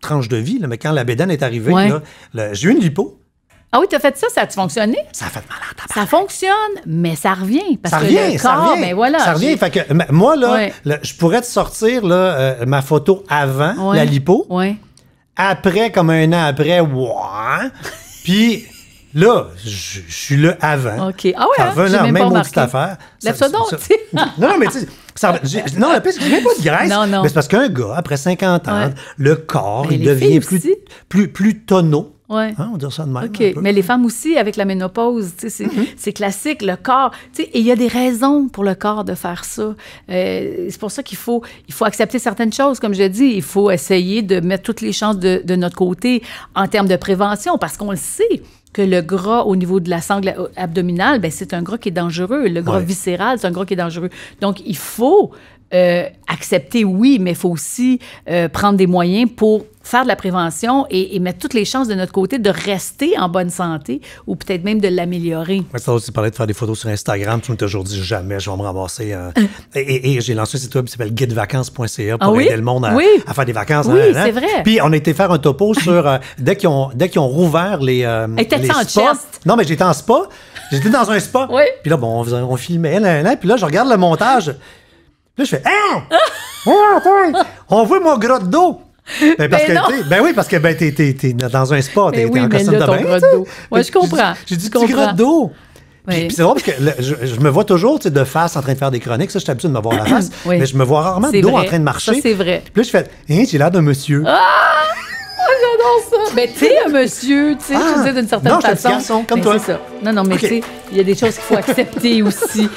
tranche de vie, là, mais quand la bédane est arrivée, j'ai eu une lipo. Ah oui, t'as fait ça, ça a il fonctionné? Ça a fait mal à ta Ça fonctionne, mais ça revient. Parce ça revient, que ça revient. Ben voilà, ça revient. Fait que moi, là, je pourrais te sortir euh, ma photo avant la lipo. Après, comme un an après, puis Là, je, suis le avant. OK. Ah ouais, ça hein, même, pas petite affaire. La ça, donc, tu sais. Non, mais tu sais, ça, non, la piste, pas de graisse. Non, non. Mais c'est parce qu'un gars, après 50 ans, le corps, il devient plus, plus, tonneau. Ouais. Hein, on dit ça de même. OK. Mais les femmes aussi, avec la ménopause, mm-hmm. c'est classique, le corps. Et il y a des raisons pour le corps de faire ça. Euh, c'est pour ça qu'il faut, il faut accepter certaines choses. Comme je dis, il faut essayer de mettre toutes les chances de, notre côté en termes de prévention, parce qu'on le sait que le gras au niveau de la sangle abdominale, ben, c'est un gras qui est dangereux. Le gras viscéral, c'est un gras qui est dangereux. Donc, il faut euh, accepter, oui, mais il faut aussi euh, prendre des moyens pour faire de la prévention et, mettre toutes les chances de notre côté de rester en bonne santé ou peut-être même de l'améliorer. Ça aussi, de faire des photos sur Instagram. Tu m'as toujours dit jamais, je vais me ramasser. Euh, et, j'ai lancé un site web qui s'appelle guidevacances.ca pour ah aider le monde à, faire des vacances. Oui, hein, hein, c'est hein. vrai. Puis on a été faire un topo sur dès qu'ils ont dès qu'ils ont rouvert les. les chest. Non, mais j'étais en spa. J'étais dans un spa. Puis là, bon, on, filmait. puis là, je regarde le montage je fais Ah! ah on voit mon grotte d'eau! Ben, parce ben, ben oui, parce que ben, t'es, dans un sport, ben t'es, en costume de bain. Oui je comprends. J'ai dit petit grotte d'eau. Puis, c'est vrai, parce que je, me vois toujours de face en train de faire des chroniques. Ça, je habitué de me voir la face. Mais je me vois rarement d'eau en train de marcher. c'est vrai. Puis là, je fais Hein, j'ai l'air d'un monsieur. Ah! ah j'adore ça. Mais t'es un monsieur, tu sais, je ah! d'une certaine façon. Non, comme toi. Non, non, mais tu sais, il y a des choses qu'il faut accepter aussi.